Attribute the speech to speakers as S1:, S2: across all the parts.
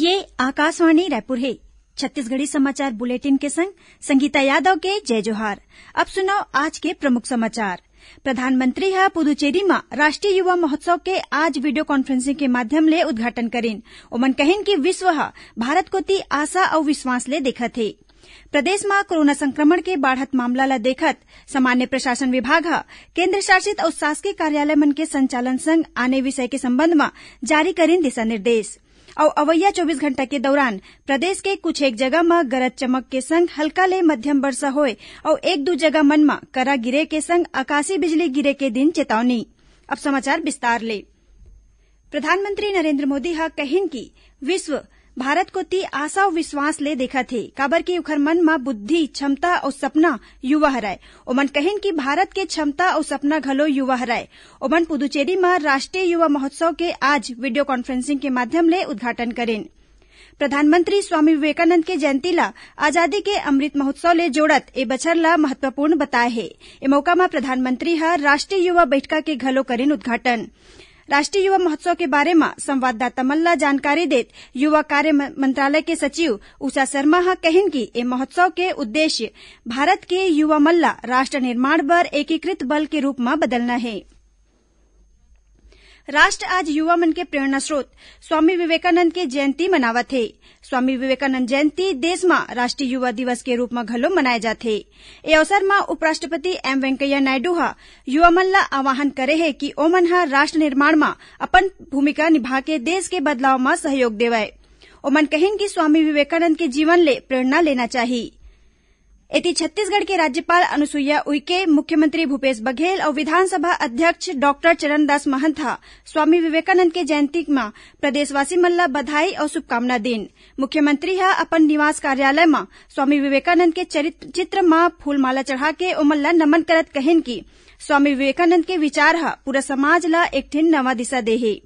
S1: ये आकाशवाणी रायपुर है छत्तीसगढ़ी समाचार बुलेटिन के संग संगीता यादव के जय जोहार अब सुनो आज के प्रमुख समाचार प्रधानमंत्री है पुदुचेरी में राष्ट्रीय युवा महोत्सव के आज वीडियो कॉन्फ्रेंसिंग के माध्यम ले उद्घाटन करें ओमन कहें कि विश्व भारत को ती आशा और विश्वास ले देखत थे प्रदेश में कोरोना संक्रमण के बाढ़त मामला ला देखत सामान्य प्रशासन विभाग ह केंद्र शासित और शासकीय कार्यालय मन के संचालन संघ आने विषय के संबंध में जारी करें दिशा निर्देश और अवैया चौबीस घंटा के दौरान प्रदेश के कुछ एक जगह म गरज चमक के संग हल्का ले मध्यम वर्षा होए और एक दू जगह मन में करा गिरे के संग आकाशीय बिजली गिरे के दिन चेतावनी अब समाचार विस्तार ले प्रधानमंत्री नरेंद्र मोदी कहें कि विश्व भारत को ती आशा अउ ले देखत हे काबर की ओखर मन में बुद्धि क्षमता और सपना युवा हराय ओमन कहें कि भारत के क्षमता और सपना घलो युवा हराय ओमन पुदुचेरी में राष्ट्रीय युवा महोत्सव के आज वीडियो कॉन्फ्रेंसिंग के माध्यम ले उद्घाटन करें प्रधानमंत्री स्वामी विवेकानंद के जयंती ला आजादी के अमृत महोत्सव ले जोड़त ए बछर ला महत्वपूर्ण बताए हे ए मौका में प्रधानमंत्री ह राष्ट्रीय युवा बैठका के घलो करें उद्घाटन राष्ट्रीय युवा महोत्सव के बारे में संवाददाता मल्ला जानकारी देत युवा कार्य मंत्रालय के सचिव उषा शर्मा कहन की कि ए महोत्सव के उद्देश्य भारत के युवा मल्ला राष्ट्र निर्माण पर एकीकृत बल के रूप में बदलना है राष्ट्र आज युवा मन के प्रेरणा स्रोत स्वामी विवेकानंद के जयंती मनावत हे स्वामी विवेकानंद जयंती देश में राष्ट्रीय युवा दिवस के रूप में घलो मनाए जाते ए अवसर में उपराष्ट्रपति एम वेंकैया नायडू ह युवा मन ला आह्वान करे है कि ओमन हा राष्ट्र निर्माण में अपन भूमिका निभा के देश के बदलाव में सहयोग देवाये ओमन कहें कि स्वामी विवेकानंद के जीवन ले प्रेरणा लेना चाहिए इति छत्तीसगढ़ के राज्यपाल अनुसुईया उइके मुख्यमंत्री भूपेश बघेल और विधानसभा अध्यक्ष डॉक्टर चरणदास महंत स्वामी विवेकानंद के जयंती म प्रदेशवासी मन बधाई और शुभकामना दिन मुख्यमंत्री ह अपन निवास कार्यालय में स्वामी विवेकानंद के चित्र म फूलमाला चढ़ा के ओमन नमन करत कहन कि स्वामी विवेकानंद के विचार है पूरा समाज ल एकठिन नवा दिशा देही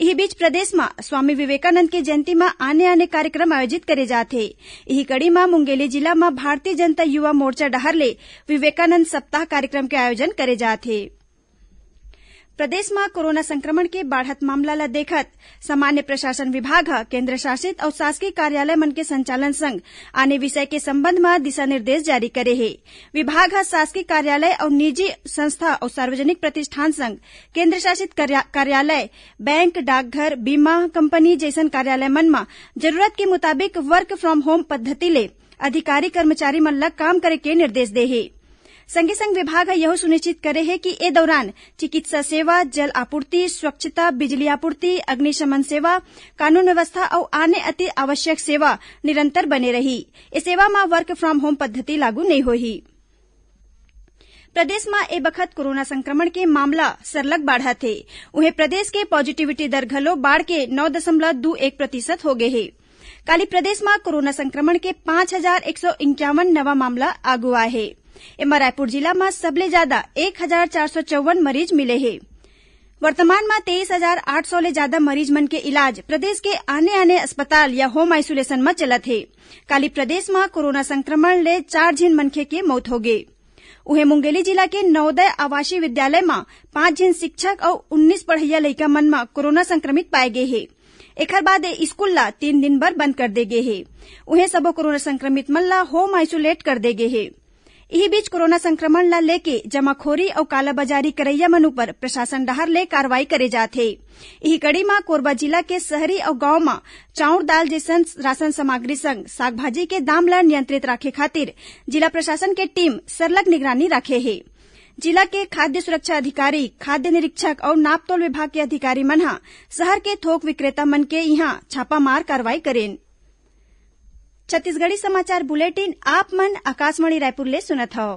S1: यही बीच प्रदेश में स्वामी विवेकानंद की जयंती में आने आने कार्यक्रम आयोजित करे जाते यही कड़ी में मुंगेली जिला में भारतीय जनता युवा मोर्चा डहर ले विवेकानंद सप्ताह कार्यक्रम के आयोजन करे जाते हैं प्रदेश में कोरोना संक्रमण के बढ़त मामला ला देखत सामान्य प्रशासन विभाग केंद्र केन्द्र शासित और शासकीय कार्यालय मन के संचालन संघ आने विषय के संबंध में दिशा निर्देश जारी करे है विभाग शासकीय कार्यालय और निजी संस्था और सार्वजनिक प्रतिष्ठान केंद्र केन्द्रशासित कार्यालय बैंक डाकघर बीमा कंपनी जैसन कार्यालय मन में जरूरत के मुताबिक वर्क फ्रॉम होम पद्धति ले अधिकारी कर्मचारी मन लग काम करे के निर्देश दे है संगे संग विभाग यह सुनिश्चित करे है कि ए दौरान चिकित्सा सेवा जल आपूर्ति स्वच्छता बिजली आपूर्ति अग्निशमन सेवा कानून व्यवस्था और आने अति आवश्यक सेवा निरंतर बने रही इस सेवा में वर्क फ्रॉम होम पद्धति लागू नहीं होही प्रदेश में ए बखत कोरोना संक्रमण के मामला सरलग बाढ़ा थे उन्हें प्रदेश के पॉजिटिविटी दर घलो बाढ़ के नौ दशमलव दो एक प्रतिशत हो गए है काली प्रदेश में कोरोना संक्रमण के पांच हजार एक सौ इक्यावन नवा मामला आगुआ है रायपुर जिला में सबले ज्यादा एक हजार चार सौ चौवन मरीज मिले है वर्तमान में तेईस हजार आठ सौ ले ज्यादा मरीज मन के इलाज प्रदेश के आने आने अस्पताल या होम आइसोलेशन में चलत है काली प्रदेश में कोरोना संक्रमण ले चार झीन मनखे की मौत हो गई उहे मुंगेली जिला के नवोदय आवासीय विद्यालय में पांच झीन शिक्षक और उन्नीस पढ़ैया लड़का मन में कोरोना संक्रमित पाए गए है एक बाद स्कूल ला तीन दिन भर बंद कर दे गए है उन्हें सबो कोरोना संक्रमित मन ला होम आइसोलेट कर दे गए है इही बीच कोरोना संक्रमण ल लेके जमाखोरी और कालाबाजारी करैया मन ऊपर प्रशासन डहर ले कार्रवाई करे जाते इही कड़ी में कोरबा जिला के शहरी और गांव में चाउर दाल जैसन राशन सामग्री संग साग भाजी के दाम ल नियंत्रित रखे खातिर जिला प्रशासन के टीम सरलग निगरानी राखे है जिला के खाद्य सुरक्षा अधिकारी खाद्य निरीक्षक और नापतोल विभाग के अधिकारी मन शहर के थोक विक्रेता मन के यहाँ छापामार कार्रवाई करें छत्तीसगढ़ी समाचार बुलेटिन आप मन आकाशवाणी रायपुर ले सुनत हव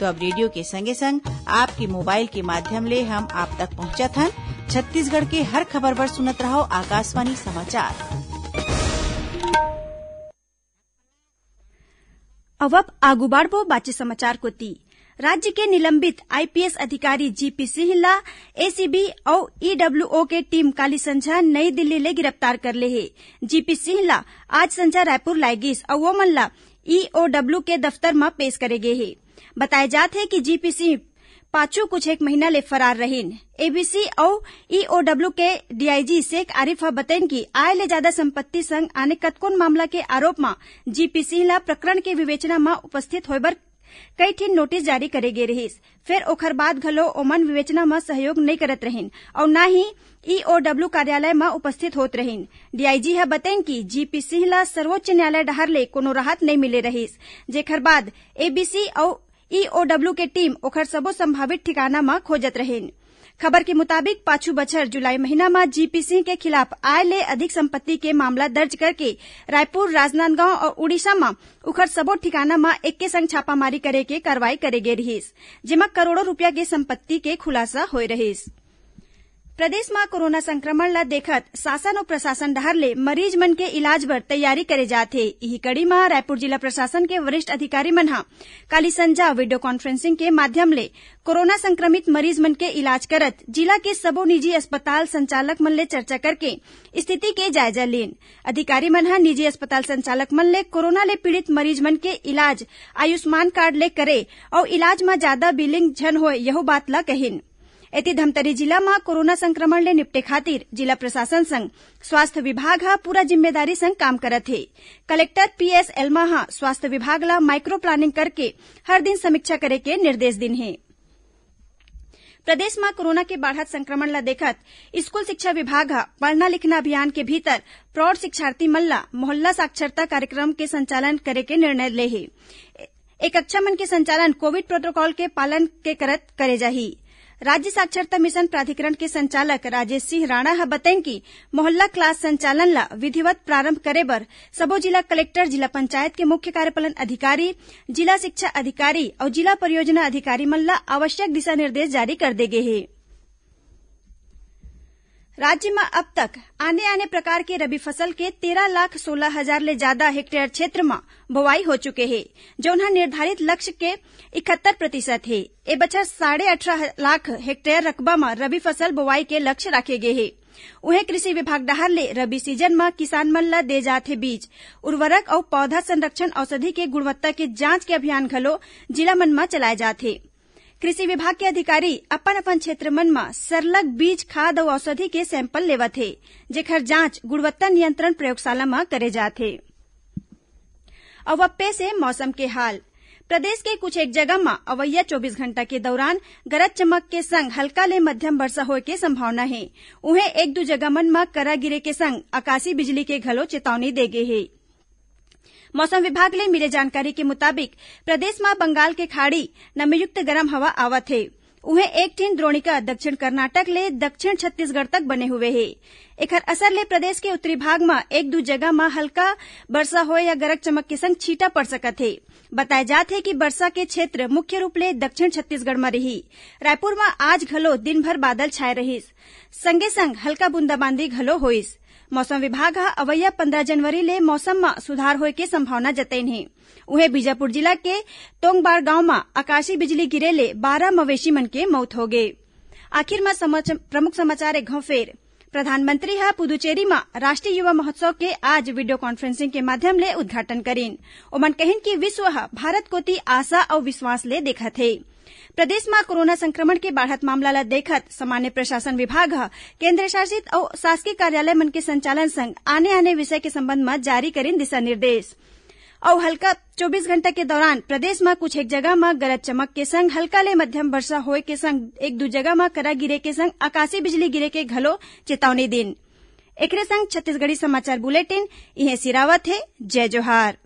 S1: तो अब रेडियो के संगे संग आपके मोबाइल के माध्यम ले हम आप तक पहुँचा था छत्तीसगढ़ के हर खबर पर सुनत रहो आकाशवाणी समाचार अब अब आगू बाढ़ बाची समाचार ती राज्य के निलंबित आईपीएस अधिकारी जीपी सिंह ला एसीबी और ईडब्ल्यूओ के टीम काली संझा नई दिल्ली ले गिरफ्तार कर ले है जीपी सिंह आज संझा रायपुर लाएगी और वो मल्ला ईओडब्ल्यू के दफ्तर में पेश करे है बताए जात है कि जीपी सिंह पाछू कुछ एक महीना ले फरार रहिन एबीसी और ईओडब्ल्यू e के डीआईजी शेख आरिफ बतेन की आय ले जादा संपत्ति संघ आने कतकोन मामला के आरोप में जीपी सिंह ला प्रकरण के विवेचना में उपस्थित हो कई ठिन नोटिस जारी करे गये रही फिर ओखर बाद घलो ओमन विवेचना में सहयोग नहीं करत रहीन और न ही ईओडब्ल्यू e कार्यालय में उपस्थित होत रहीन डीआईजी है बतेन की जीपी सिंह ला सर्वोच्च न्यायालय डहर ले कोनो राहत नहीं मिले रही जेखर बाद एबीसी और ईओडब्ल्यू e के टीम ओखर सबो संभावित ठिकाना में खोजत रह खबर के मुताबिक पाछू बछर जुलाई महीना में जीपी सिंह के खिलाफ आय ले अधिक संपत्ति के मामला दर्ज करके रायपुर राजनांदगांव और उड़ीसा में उखर सबो ठिकाना में एक के संग छापामारी करे के कार्रवाई करे गये रहीस जेमा करोड़ों रूपया के संपत्ति के खुलासा हो रहीस प्रदेश में कोरोना संक्रमण ला देखत शासन और प्रशासन डहर ले मरीज मन के इलाज बर तैयारी करे जाते इही कड़ी में रायपुर जिला प्रशासन के वरिष्ठ अधिकारी मन ह काली संजा वीडियो कॉन्फ्रेंसिंग के माध्यम ले कोरोना संक्रमित मरीज मन के इलाज करत जिला के सबो निजी अस्पताल संचालक मन ले चर्चा करके स्थिति के जायजा लेन अधिकारी मन निजी अस्पताल संचालक मन ले कोरोना ले पीड़ित मरीज मन के इलाज आयुष्मान कार्ड ले करे और इलाज में ज्यादा बिलिंग झन हो यह बात ल कहिन एति धमतरी जिला में कोरोना संक्रमण સંક્રमणને निपटे खातिर जिला प्रशासन संग स्वास्थ्य विभाग हा पूरा जिम्मेदारी संग काम करत है कलेक्टर पीएस एलमा हा स्वास्थ्य विभाग ला माइक्रो प्लानिंग करके हर दिन समीक्षा करे के निर्देश दिन है प्रदेश में कोरोना के बढ़त संक्रमण ला देखत स्कूल शिक्षा विभाग हा पढ़ना लिखना अभियान के भीतर प्रौढ़ शिक्षार्थी मल्ला मोहल्ला साक्षरता कार्यक्रम के संचालन करे के निर्णय ले एक कक्षा मन के संचालन कोविड प्रोटोकॉल के पालन के करत करे जाही राज्य साक्षरता मिशन प्राधिकरण के संचालक राजेश सिंह राणा है बतैन कि मोहल्ला क्लास संचालन ला विधिवत प्रारंभ करे बर सबो जिला कलेक्टर जिला पंचायत के मुख्य कार्यपालन अधिकारी जिला शिक्षा अधिकारी और जिला परियोजना अधिकारी मल्ला आवश्यक दिशा निर्देश जारी कर दे गए हे राज्य में अब तक आने आने प्रकार के रबी फसल के तेरह लाख सोलह हजार ले ज्यादा हेक्टेयर क्षेत्र में बुआई हो चुके जो उन्हें निर्धारित लक्ष्य के इकहत्तर प्रतिशत है ए बच्चा साढ़े अठारह लाख हेक्टेयर रकबा में रबी फसल बुआई के लक्ष्य रखे गए है उन्हें कृषि विभाग डहर ले रबी सीजन में किसान मन दे जाते बीज उर्वरक और पौधा संरक्षण औषधि के गुणवत्ता के जांच के अभियान घलो जिला मन में चलाए जाते कृषि विभाग के अधिकारी अपन अपन क्षेत्र मन में सरलग बीज खाद और औषधि के सैंपल लेवत थे जेखर जांच गुणवत्ता नियंत्रण प्रयोगशाला में करे जाते अब अपे से मौसम के हाल प्रदेश के कुछ एक जगह में अवैया 24 घंटा के दौरान गरज चमक के संग हल्का ले मध्यम वर्षा होने के संभावना है उन्हें एक दू जगह मन में करा गिरे के संग आकाशीय बिजली के घलो चेतावनी दे गे है मौसम विभाग ले मिले जानकारी के मुताबिक प्रदेश में बंगाल के खाड़ी नमीयुक्त गरम हवा आवत है उन्हें एक ठिन द्रोणिका दक्षिण कर्नाटक ले दक्षिण छत्तीसगढ़ तक बने हुए है एक असर ले प्रदेश के उत्तरी भाग में एक दो जगह में हल्का वर्षा हो या गरज चमक के संग छीटा पड़ सकत है बताया जात है कि वर्षा के क्षेत्र मुख्य रूप ले दक्षिण छत्तीसगढ़ में रही रायपुर में आज घलो दिन भर बादल छाये रही संगे संग हल्का बूंदाबांदी घलो होइस मौसम विभाग अवैया पन्द्रह जनवरी ले मौसम में सुधार होने के संभावना जतैन है उहे बीजापुर जिला के तोंगबार गांव में आकाशीय बिजली गिरे ले बारह मवेशी मन के मौत हो गए आखिर में प्रमुख समाचार एक प्रधानमंत्री है पुदुचेरी में राष्ट्रीय युवा महोत्सव के आज वीडियो कॉन्फ्रेंसिंग के माध्यम ले उद्घाटन करीन उमन कहिन कि विश्व भारत भारत कोती आशा और विश्वास ले देखा थे પ્રદેશમાં કોરોના સંક્રमण के वाढत मामल्याला देखत सामान्य प्रशासन विभाग केंद्रशासित और शासकीय कार्यालय मन के संचालन संग आने आने विषय के संबंध में जारी करीन दिशा निर्देश और हल्का 24 घंटा के दौरान प्रदेश में कुछ एक जगह में गरज चमक के संग हल्का ले मध्यम वर्षा होए के संग एक दू जगह में करा गिरे के संग आकाशीय बिजली गिरे के घलो चेतावनी दिन एक संग छत्तीसगढ़ी समाचार बुलेटिन इहे सिरावत है जय जोहार